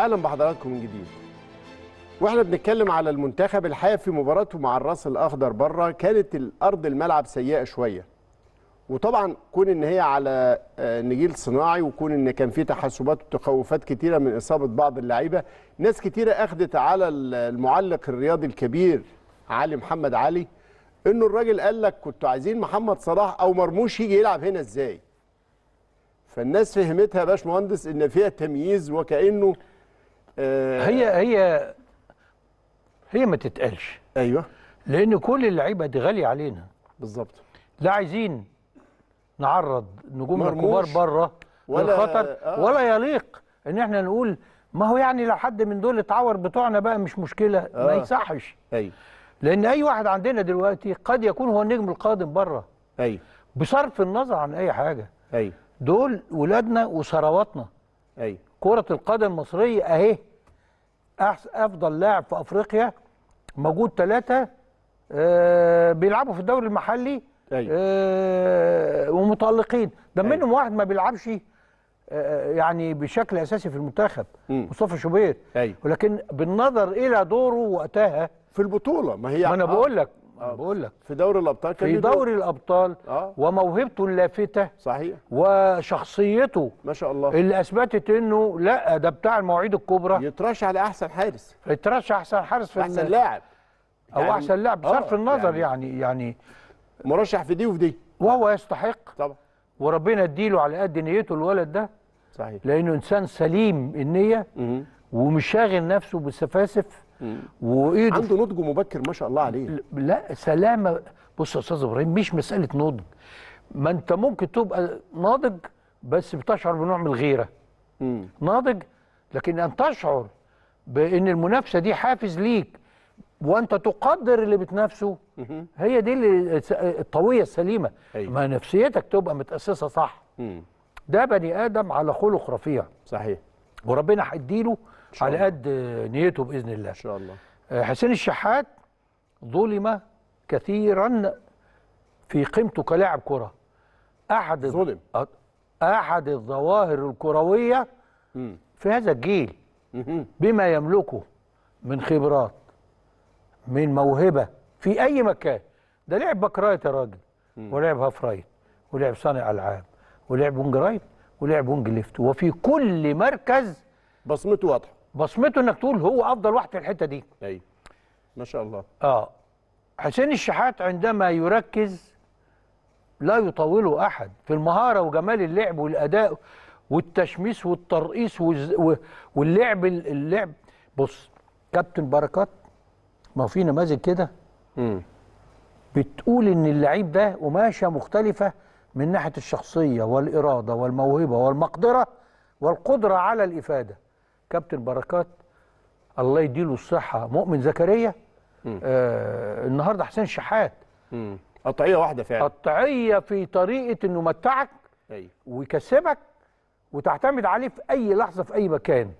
اهلا بحضراتكم من جديد واحنا بنتكلم على المنتخب الحافي مباراته مع الراس الاخضر بره كانت الارض الملعب سيئه شويه وطبعا كون ان هي على آه، نجيل صناعي وكون ان كان في تحسبات وتخوفات كتيره من اصابه بعض اللعيبه ناس كتيره اخذت على المعلق الرياضي الكبير علي محمد علي انه الراجل قال لك كنتوا عايزين محمد صلاح او مرموش يجي يلعب هنا ازاي فالناس فهمتها يا باشمهندس ان فيها تمييز وكانه آه، هي هي هي ما تتقالش ايوه لان كل اللعيبه دي غاليه علينا بالظبط لا عايزين نعرض نجوم الكبار بره للخطر آه. ولا يليق ان احنا نقول ما هو يعني لو حد من دول اتعور بتوعنا بقى مش مشكله آه. ما يصحش ايوه لان اي واحد عندنا دلوقتي قد يكون هو النجم القادم بره ايوه بصرف النظر عن اي حاجه ايوه دول ولادنا وثرواتنا ايوه كره القدم المصريه اهي افضل لاعب في افريقيا موجود ثلاثه آه، بيلعبوا في الدوري المحلي أيوة. آه، ومتالقين ده أيوة. منهم واحد ما بيلعبش آه، يعني بشكل اساسي في المنتخب مصطفى شوبير أيوة. ولكن بالنظر الى دوره وقتها في البطوله ما هي ما انا بقول لك آه. بقول لك في دوري الابطال كان في دوري الابطال آه. وموهبته اللافته صحيح وشخصيته ما شاء الله اللي اثبتت انه لا ده بتاع المواعيد الكبرى يترشح لاحسن حارس يترشح احسن حارس في احسن لاعب او يعني احسن لاعب آه، بصرف آه. النظر يعني, يعني يعني, مرشح في دي وفي دي وهو يستحق طبعا وربنا يديله على قد نيته الولد ده صحيح لانه انسان سليم النيه ومش شاغل نفسه بالسفاسف وايده عنده نضج مبكر ما شاء الله عليه لا سلامه بص يا استاذ ابراهيم مش مساله نضج ما انت ممكن تبقى ناضج بس بتشعر بنوع من الغيره مم. ناضج لكن ان تشعر بان المنافسه دي حافز ليك وانت تقدر اللي بتنافسه هي دي اللي الطويه السليمه أيوة. ما نفسيتك تبقى متاسسه صح مم. ده بني ادم على خلق رفيع صحيح وربنا هيديله على قد نيته باذن الله ان شاء الله آه، حسين الشحات ظلم كثيرا في قيمته كلاعب كره احد ظلم احد الظواهر الكرويه في هذا الجيل بما يملكه من خبرات من موهبه في اي مكان ده لعب باك رايت يا راجل ولعب هاف رايت ولعب صانع العاب ولعب ونج رايت ولعب ونج ليفت وفي كل مركز بصمته واضحه بصمته انك تقول هو افضل واحد في الحته دي ايوه ما شاء الله اه حسين الشحات عندما يركز لا يطاوله احد في المهاره وجمال اللعب والاداء والتشميس والترقيص واللعب اللعب بص كابتن بركات ما في نماذج كده بتقول ان اللعيب ده قماشه مختلفه من ناحيه الشخصيه والاراده والموهبه والمقدره والقدره على الافاده كابتن بركات الله يديله الصحه مؤمن زكريا آه النهارده حسين شحات قطعيه واحده فعلا قطعيه في طريقه انه متعك أيوه. ويكسبك وتعتمد عليه في اي لحظه في اي مكان